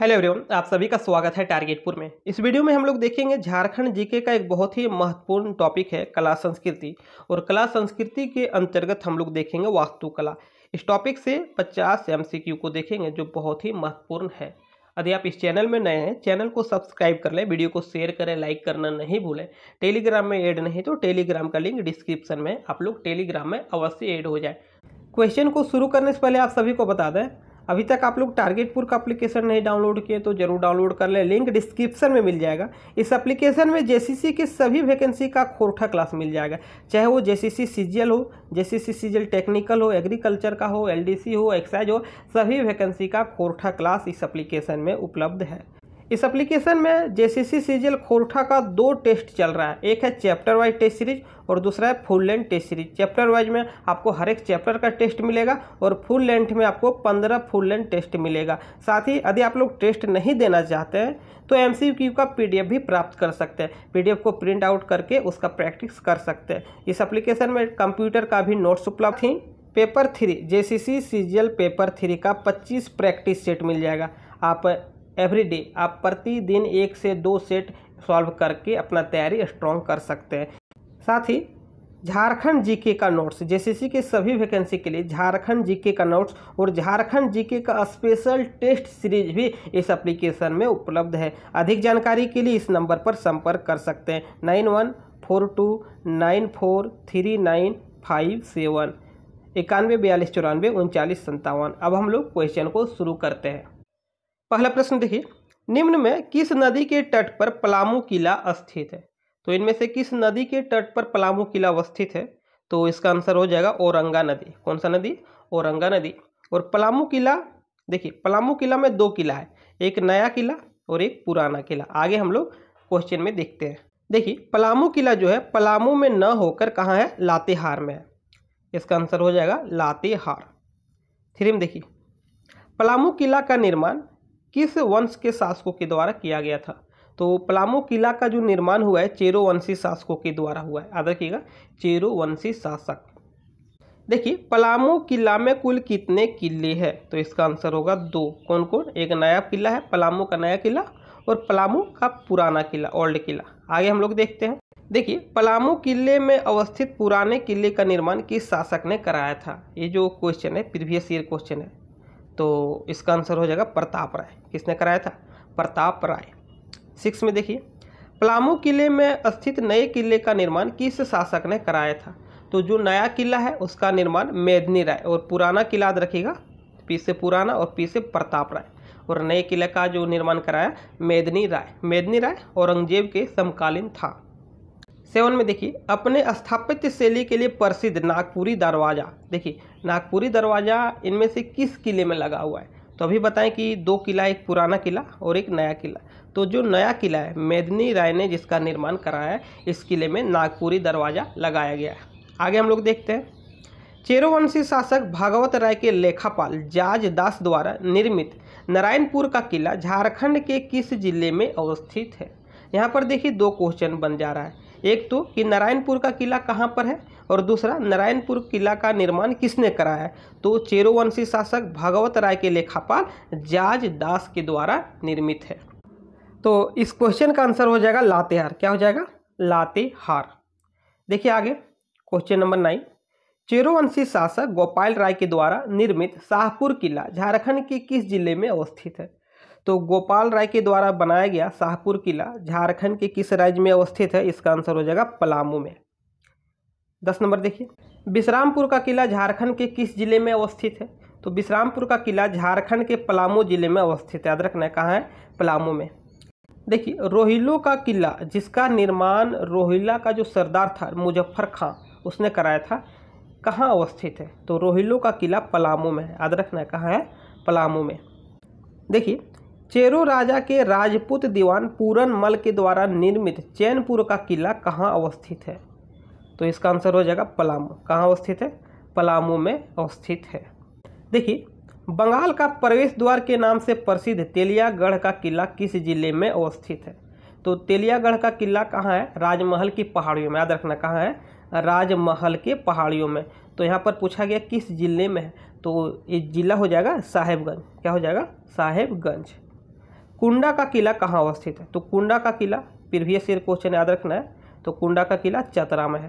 hello everyone आप सभी का स्वागत है टारगेटपुर में इस वीडियो में हम लोग देखेंगे झारखंड जीके का एक बहुत ही महत्वपूर्ण टॉपिक है कला संस्कृति और कला संस्कृति के अंतर्गत हम लोग देखेंगे वास्तुकला इस टॉपिक से 50 एमसीक्यू को देखेंगे जो बहुत ही महत्वपूर्ण है यदि आप इस चैनल में नए हैं चैनल को सब्सक्राइब कर लें वीडियो को शेयर करें लाइक करना नहीं भूलें टेलीग्राम में एड नहीं तो टेलीग्राम का लिंक डिस्क्रिप्शन में आप लोग टेलीग्राम में अवश्य एड हो जाए क्वेश्चन को शुरू करने से पहले आप सभी को बता दें अभी तक आप लोग टारगेटपुर का अप्लीकेशन नहीं डाउनलोड किए तो ज़रूर डाउनलोड कर लें लिंक डिस्क्रिप्शन में मिल जाएगा इस अप्लीकेशन में सी के सभी वैकेंसी का खोरठा क्लास मिल जाएगा चाहे वो जेसीसी सीजीएल हो जेसीसी सीजीएल टेक्निकल हो एग्रीकल्चर का हो सी हो एक्साइज हो सभी वैकेंसी का खोरठा क्लास इस अप्लीकेशन में उपलब्ध है इस एप्लीकेशन में जे सी सी सीजीएल खोरठा का दो टेस्ट चल रहा है एक है चैप्टर वाइज टेस्ट सीरीज और दूसरा है full length test series chapter wise में आपको हर एक चैप्टर का टेस्ट मिलेगा और फुल लेंथ में आपको पंद्रह फुल लेंथ टेस्ट मिलेगा साथ ही यदि आप लोग टेस्ट नहीं देना चाहते हैं तो एम का पी भी प्राप्त कर सकते हैं पी को प्रिंट आउट करके उसका प्रैक्टिस कर सकते हैं इस एप्लीकेशन में कंप्यूटर का भी नोट्स उपलब्ध थी paper three J C C paper three का पच्चीस प्रैक्टिस सेट मिल जाएगा आप एवरी डे आप प्रतिदिन एक से दो सेट सॉल्व करके अपना तैयारी स्ट्रॉन्ग कर सकते हैं साथ ही झारखंड जीके का नोट्स जेसीसी के सभी वैकेंसी के लिए झारखंड जीके का नोट्स और झारखंड जीके का स्पेशल टेस्ट सीरीज भी इस एप्लीकेशन में उपलब्ध है अधिक जानकारी के लिए इस नंबर पर संपर्क कर सकते हैं nine one four two nine four three nine five seven इक्यानवे बयालीस चौरानवे उनचालीस संतावन अब हम लोग क्वेश्चन को शुरू करते हैं पहला प्रश्न देखिए निम्न में किस नदी के तट पर पलामू किला स्थित है तो इनमें से किस नदी के तट पर पलामू किला अवस्थित है तो इसका आंसर हो जाएगा औरंगा नदी कौन सा नदी औरंगा नदी और पलामू किला देखिए पलामू किला में दो किला है एक नया किला और एक पुराना किला आगे हम लोग क्वेश्चन में देखते हैं देखिए पलामू किला जो है पलामू में न होकर कहाँ है लातेहार में है इसका आंसर हो जाएगा लातेहार थ्री में देखिए पलामू किला का निर्माण किस वंश के शासकों के द्वारा किया गया था तो पलामू किला का जो निर्माण हुआ है चेरो वंशी शासकों के द्वारा हुआ है याद रखिएगा चेरो वंशी शासक देखिए पलामू किला में कुल कितने किले हैं तो इसका आंसर होगा दो कौन कौन एक नया किला है पलामू का नया किला और पलामू का पुराना किला ओल्ड किला आगे हम लोग देखते हैं देखिए पलामू किले में अवस्थित पुराने किले का निर्माण किस शासक ने कराया था ये जो क्वेश्चन है प्रीवियस ईयर क्वेश्चन है तो इसका आंसर हो जाएगा प्रताप राय किसने कराया था प्रताप राय सिक्स में देखिए पलामू किले में स्थित नए किले का निर्माण किस शासक ने कराया था तो जो नया किला है उसका निर्माण मेदनी राय और पुराना किला याद रखिएगा पी से पुराना और पी से प्रताप राय और नए किले का जो निर्माण कराया मेदनी राय मेदनी राय औरंगजेब के समकालीन था सेवन में देखिए अपने स्थापित शैली के लिए प्रसिद्ध नागपुरी दरवाज़ा देखिए नागपुरी दरवाज़ा इनमें से किस किले में लगा हुआ है तो अभी बताएं कि दो किला एक पुराना किला और एक नया किला तो जो नया किला है मेदनी राय ने जिसका निर्माण कराया है इस किले में नागपुरी दरवाज़ा लगाया गया है आगे हम लोग देखते हैं चेरोवंशी शासक भागवत राय के लेखापाल जाज दास द्वारा निर्मित नारायणपुर का किला झारखंड के किस जिले में अवस्थित है यहाँ पर देखिए दो क्वेश्चन बन जा रहा है एक तो कि नारायणपुर का किला कहाँ पर है और दूसरा नारायणपुर किला का निर्माण किसने कराया है तो चेरोवंशी शासक भागवत राय के लेखापाल जाज दास के द्वारा निर्मित है तो इस क्वेश्चन का आंसर हो जाएगा लातेहार क्या हो जाएगा लातेहार देखिए आगे क्वेश्चन नंबर नाइन चेरोवंशी शासक गोपाल राय के द्वारा निर्मित शाहपुर किला झारखंड के किस जिले में अवस्थित है तो गोपाल राय के द्वारा बनाया गया शाहपुर किला झारखंड के किस राज्य में अवस्थित है इसका आंसर हो जाएगा पलामू में दस नंबर देखिए विश्रामपुर का किला झारखंड के किस जिले में अवस्थित है तो विश्रामपुर का किला झारखंड के पलामू जिले में अवस्थित है याद रखना कहाँ है पलामू में देखिए रोहिलो का किला जिसका निर्माण रोहिला का जो सरदार था मुजफ्फर खां उसने कराया था कहाँ अवस्थित है तो रोहिलो का किला पलामू में है याद रखना कहाँ है पलामू में देखिए चेरो राजा के राजपूत दीवान पूरन मल के द्वारा निर्मित चैनपुर का किला कहाँ अवस्थित है तो इसका आंसर हो जाएगा पलामू कहाँ अवस्थित है पलामू में अवस्थित है देखिए बंगाल का प्रवेश द्वार के नाम से प्रसिद्ध तेलियागढ़ का किला किस जिले में अवस्थित है तो तेलियागढ़ का किला कहाँ है राजमहल की पहाड़ियों में याद रखना कहाँ है राजमहल के पहाड़ियों में तो यहाँ पर पूछा गया किस जिले में है तो ये जिला हो जाएगा साहेबगंज क्या हो जाएगा साहेबगंज कुंडा का किला कहाँ अवस्थित है तो कुंडा का किला प्रीवियस ईयर क्वेश्चन याद रखना है तो कुंडा का किला चतरा में है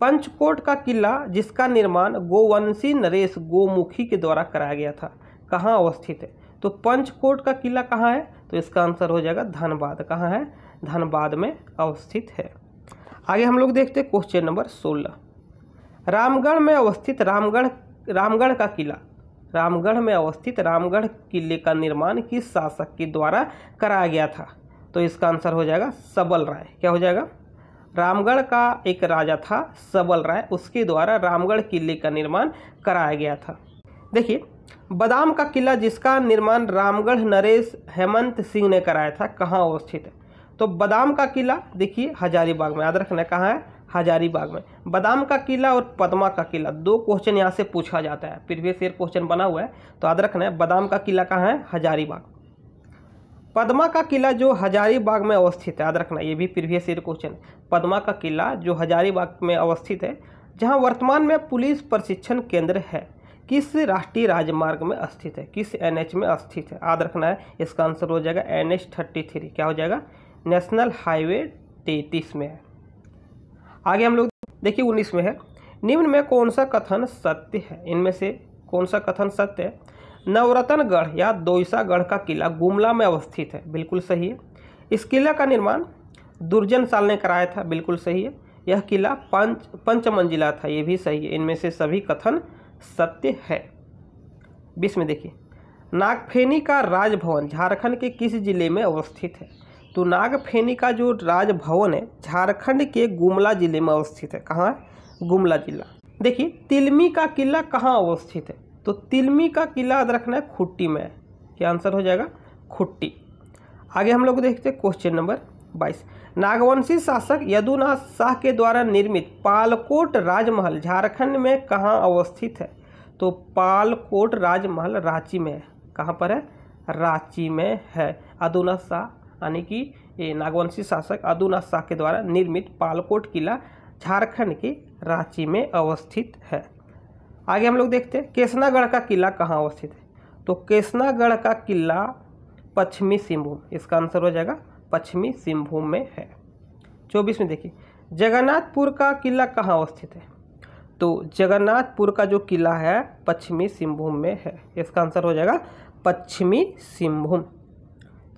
पंचकोट का किला जिसका निर्माण गोवंशी नरेश गोमुखी के द्वारा कराया गया था कहाँ अवस्थित है तो पंचकोट का किला कहाँ है तो इसका आंसर हो जाएगा धनबाद कहाँ है धनबाद में अवस्थित है आगे हम लोग देखते हैं क्वेश्चन नंबर सोलह रामगढ़ में अवस्थित रामगढ़ रामगढ़ का किला रामगढ़ में अवस्थित रामगढ़ किले का निर्माण किस शासक के द्वारा कराया गया था तो इसका आंसर हो जाएगा सबल राय क्या हो जाएगा रामगढ़ का एक राजा था सबल राय उसके द्वारा रामगढ़ किले का निर्माण कराया गया था देखिए बदाम का किला जिसका निर्माण रामगढ़ नरेश हेमंत सिंह ने कराया था कहाँ अवस्थित है तो बदाम का किला देखिए हजारीबाग में याद रखना कहाँ है हजारीबाग में बादाम का किला और पदमा का किला दो क्वेश्चन यहाँ से पूछा जाता है प्रीवियस ईयर क्वेश्चन बना हुआ है तो याद रखना है बादाम का किला कहाँ है हजारीबाग पदमा का किला जो हजारीबाग में अवस्थित है याद रखना ये भी प्रीवियस ईयर क्वेश्चन पदमा का किला जो हजारीबाग में अवस्थित है जहाँ वर्तमान में पुलिस प्रशिक्षण केंद्र है किस राष्ट्रीय राजमार्ग में स्थित है किस एच में स्थित है याद रखना है इसका आंसर हो जाएगा एन एच थर्टी थ्री क्या हो जाएगा नेशनल हाईवे तैंतीस में है आगे हम लोग देखिए उन्नीस में है निम्न में कौन सा कथन सत्य है इनमें से कौन सा कथन सत्य है नवरत्नगढ़ या दोईसागढ़ का किला गुमला में अवस्थित है बिल्कुल सही है इस किला का निर्माण दुर्जन साल ने कराया था बिल्कुल सही है यह किला पंच पंच मंजिला था ये भी सही है इनमें से सभी कथन सत्य है बीस में देखिए नागफेनी का राजभवन झारखंड के किस जिले में अवस्थित है तो नागफेनी का जो राजभवन है झारखंड के गुमला जिले में अवस्थित है कहाँ है गुमला जिला देखिए तिलमी का किला कहाँ अवस्थित है तो तिलमी का किला याद रखना है खुट्टी में क्या आंसर हो जाएगा खुट्टी आगे हम लोग देखते हैं क्वेश्चन नंबर बाईस नागवंशी शासक यदुनाथ शाह के द्वारा निर्मित पालकोट राजमहल झारखंड में कहाँ अवस्थित है तो पालकोट राजमहल रांची में है कहाँ पर है रांची में है यदुनाथ शाह यानी कि नागवंशी शासक अदुनाथ शाह के द्वारा निर्मित पालकोट किला झारखंड के रांची में अवस्थित है आगे हम लोग देखते हैं केसनागढ़ का किला कहाँ अवस्थित है तो केसनागढ़ का किला पश्चिमी सिंहभूम इसका आंसर हो जाएगा पश्चिमी सिंहभूम में है चौबीस में देखिए जगन्नाथपुर का किला कहाँ अवस्थित है तो जगन्नाथपुर का जो किला है पश्चिमी सिंहभूम में है इसका आंसर हो जाएगा पश्चिमी सिंहभूम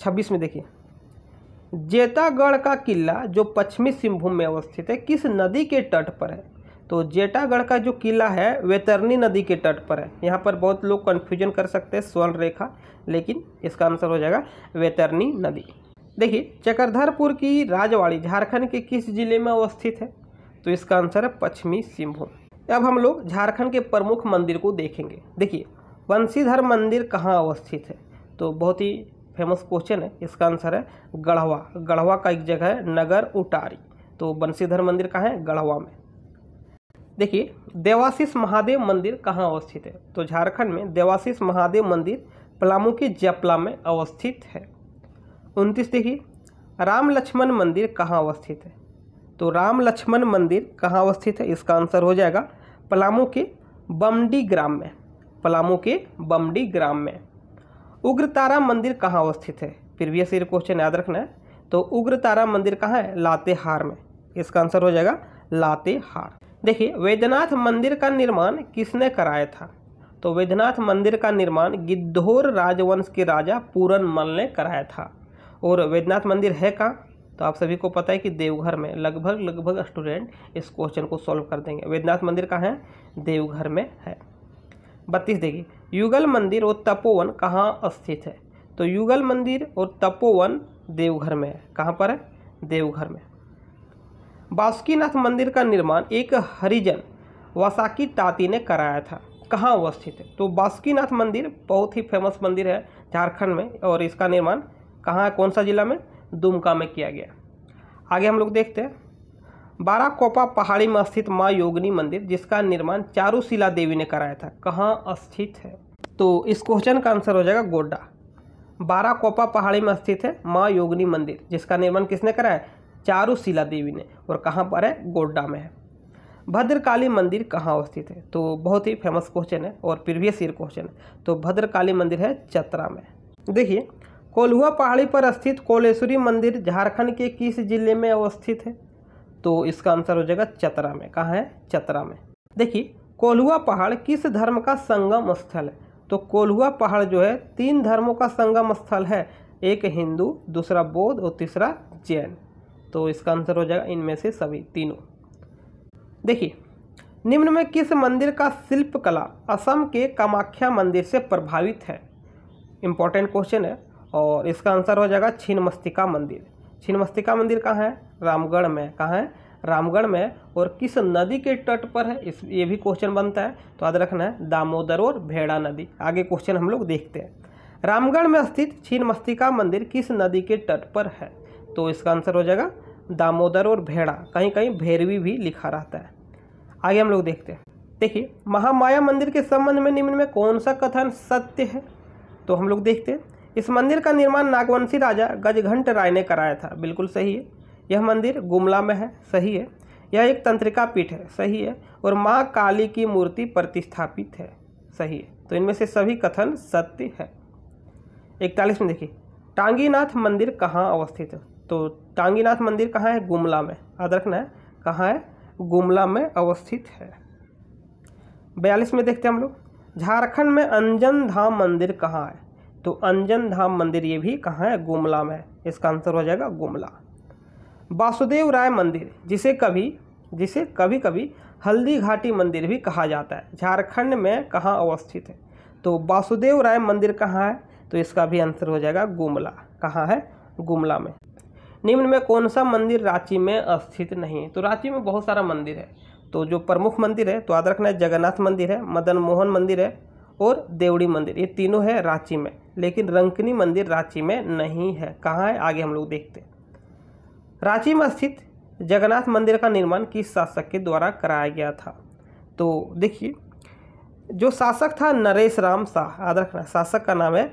छब्बीस में देखिए जेटागढ़ का किला जो पश्चिमी सिंहभूम में अवस्थित है किस नदी के तट पर है तो जेटागढ़ का जो किला है वेतरनी नदी के तट पर है यहाँ पर बहुत लोग कन्फ्यूजन कर सकते हैं स्वर्ण रेखा लेकिन इसका आंसर हो जाएगा वेतरनी नदी देखिए चक्रधरपुर की राजवाड़ी झारखंड के किस जिले में अवस्थित है तो इसका आंसर है पश्चिमी सिंहभूम अब हम लोग झारखंड के प्रमुख मंदिर को देखेंगे देखिए बंशीधर मंदिर कहाँ अवस्थित है तो बहुत ही फेमस क्वेश्चन है इसका आंसर है गढ़वा गढ़वा का एक जगह है नगर उटारी तो बंशीधर मंदिर कहाँ है गढ़वा में देखिए देवाशीष महादेव मंदिर कहाँ अवस्थित है तो झारखंड में देवाशीष महादेव मंदिर पलामू के जपला में अवस्थित है उनतीस देखिए राम लक्ष्मण मंदिर कहाँ अवस्थित है तो राम लक्ष्मण मंदिर कहाँ अवस्थित है इसका आंसर हो जाएगा पलामू के बमडी ग्राम में पलामू के बमडी ग्राम में उग्रतारा मंदिर कहाँ अवस्थित है फिर भी ऐसे क्वेश्चन याद रखना है तो उग्रतारा मंदिर कहाँ है लातेहार में इसका आंसर हो जाएगा लातेहार देखिए वैद्यनाथ मंदिर का निर्माण किसने कराया था तो वैद्यनाथ मंदिर का निर्माण गिद्धौर राजवंश के राजा पूरन मल ने कराया था और वैद्यनाथ मंदिर है कहाँ तो आप सभी को पता है कि देवघर में लगभग लगभग स्टूडेंट इस क्वेश्चन को सॉल्व कर देंगे वैद्यनाथ मंदिर कहाँ है देवघर में है बत्तीस देखिए युगल मंदिर और तपोवन कहाँ स्थित है तो युगल मंदिर और तपोवन देवघर में है कहाँ पर है देवघर में बासुकीनाथ मंदिर का निर्माण एक हरिजन वसाकी ताती ने कराया था कहाँ अवस्थित है तो बासुकीनाथ मंदिर बहुत ही फेमस मंदिर है झारखंड में और इसका निर्माण कहाँ कौन सा जिला में दुमका में किया गया आगे हम लोग देखते हैं बाराकोपा पहाड़ी में स्थित माँ योगिनी मंदिर जिसका निर्माण चारूशिला देवी ने कराया था कहाँ स्थित है तो इस क्वेश्चन का आंसर हो जाएगा गोड्डा बाराकोपा पहाड़ी में स्थित है माँ योगिनी मंदिर जिसका निर्माण किसने कराया चारूशिला देवी ने और कहाँ पर है गोड्डा में है भद्रकाली मंदिर कहाँ अवस्थित है तो बहुत ही फेमस क्वेश्चन है और प्रीवियस ईयर क्वेश्चन है तो भद्रकाली मंदिर है चतरा में देखिए कोल्हुआ पहाड़ी पर स्थित कोलेश्वरी मंदिर झारखंड के किस जिले में अवस्थित है तो इसका आंसर हो जाएगा चतरा में कहाँ है चतरा में देखिए कोल्हुआ पहाड़ किस धर्म का संगम स्थल है तो कोल्हुआ पहाड़ जो है तीन धर्मों का संगम स्थल है एक हिंदू दूसरा बौद्ध और तीसरा जैन तो इसका आंसर हो जाएगा इनमें से सभी तीनों देखिए निम्न में किस मंदिर का शिल्पकला असम के कामाख्या मंदिर से प्रभावित है इम्पोर्टेंट क्वेश्चन है और इसका आंसर हो जाएगा छिन्मस्तिका मंदिर छिन्मस्तिका मंदिर कहाँ है रामगढ़ में कहाँ है रामगढ़ में और किस नदी के तट पर है इस ये भी क्वेश्चन बनता है तो याद रखना है दामोदर और भेड़ा नदी आगे क्वेश्चन हम लोग देखते हैं रामगढ़ में स्थित छिन्मस्तिका मंदिर किस नदी के तट पर है तो इसका आंसर हो जाएगा दामोदर और भेड़ा कहीं कहीं भैरवी भी लिखा रहता है आगे हम लोग देखते हैं देखिए महामाया मंदिर के संबंध में निम्न में कौन सा कथन सत्य है तो हम लोग देखते हैं इस मंदिर का निर्माण नागवंशी राजा गजघंट राय ने कराया था बिल्कुल सही है यह मंदिर गुमला में है सही है यह एक तंत्रिका पीठ है सही है और माँ काली की मूर्ति प्रतिस्थापित है सही है तो इनमें से सभी कथन सत्य है इकतालीस में देखिए टांगीनाथ मंदिर कहाँ अवस्थित है तो टांगीनाथ मंदिर कहाँ है गुमला में याद रखना है कहाँ है गुमला में अवस्थित है बयालीस में देखते हैं हम लोग झारखंड में अंजन धाम मंदिर कहाँ है तो अंजन धाम मंदिर ये भी कहाँ है गुमला में इसका आंसर हो जाएगा गुमला वासुदेव राय मंदिर जिसे कभी जिसे कभी कभी हल्दी घाटी मंदिर भी कहा जाता है झारखंड में कहाँ अवस्थित है तो वासुदेव राय मंदिर कहाँ है तो इसका भी आंसर हो जाएगा गुमला कहाँ है गुमला में निम्न में कौन सा मंदिर रांची में अवस्थित नहीं है तो रांची में बहुत सारा मंदिर है तो जो प्रमुख मंदिर है तो याद रखना है जगन्नाथ मंदिर है मदन मोहन मंदिर है और देवड़ी मंदिर ये तीनों है रांची में लेकिन रंकनी मंदिर रांची में नहीं है कहाँ है आगे हम लोग देखते हैं रांची में स्थित जगन्नाथ मंदिर का निर्माण किस शासक के द्वारा कराया गया था तो देखिए जो शासक था नरेश राम शाह याद रखना शासक का नाम है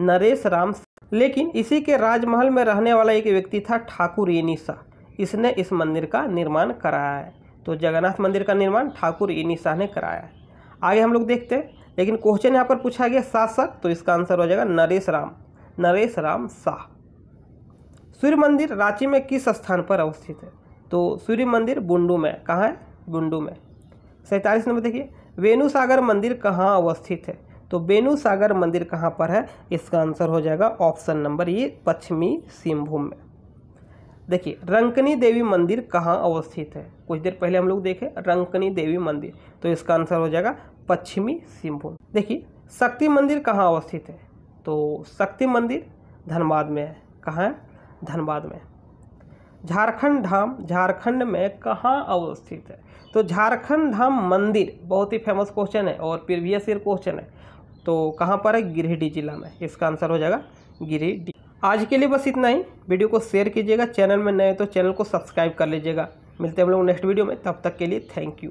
नरेश राम शाह लेकिन इसी के राजमहल में रहने वाला एक व्यक्ति था ठाकुर एनी शाह इसने इस मंदिर का निर्माण कराया है तो जगन्नाथ मंदिर का निर्माण ठाकुर एनी शाह ने कराया है आगे हम लोग देखते हैं लेकिन क्वेश्चन यहाँ पर पूछा गया शासक तो इसका आंसर हो जाएगा नरेश राम नरेश राम शाह सूर्य मंदिर रांची में किस स्थान पर अवस्थित है तो सूर्य मंदिर बुंडू में कहाँ है बुंडू में सैंतालीस नंबर देखिए वेणु सागर मंदिर कहाँ अवस्थित है तो वेणु सागर मंदिर कहाँ पर है इसका आंसर हो जाएगा ऑप्शन नंबर ये पश्चिमी सिंहभूम में देखिए रंकनी देवी मंदिर कहाँ अवस्थित है कुछ देर पहले हम लोग देखें रंकनी देवी मंदिर तो इसका आंसर हो जाएगा पश्चिमी सिंहभूम देखिए शक्ति मंदिर कहाँ अवस्थित है तो शक्ति मंदिर धनबाद में है कहाँ है धनबाद में झारखंड धाम झारखंड में कहाँ अवस्थित है तो झारखंड धाम मंदिर बहुत ही फेमस क्वेश्चन है और प्रीवियस ईयर क्वेश्चन है तो कहाँ पर है गिरिडीह जिला में इसका आंसर हो जाएगा गिरिडीह आज के लिए बस इतना ही वीडियो को शेयर कीजिएगा चैनल में नए तो चैनल को सब्सक्राइब कर लीजिएगा मिलते हैं हम लोग नेक्स्ट वीडियो में तब तक के लिए थैंक यू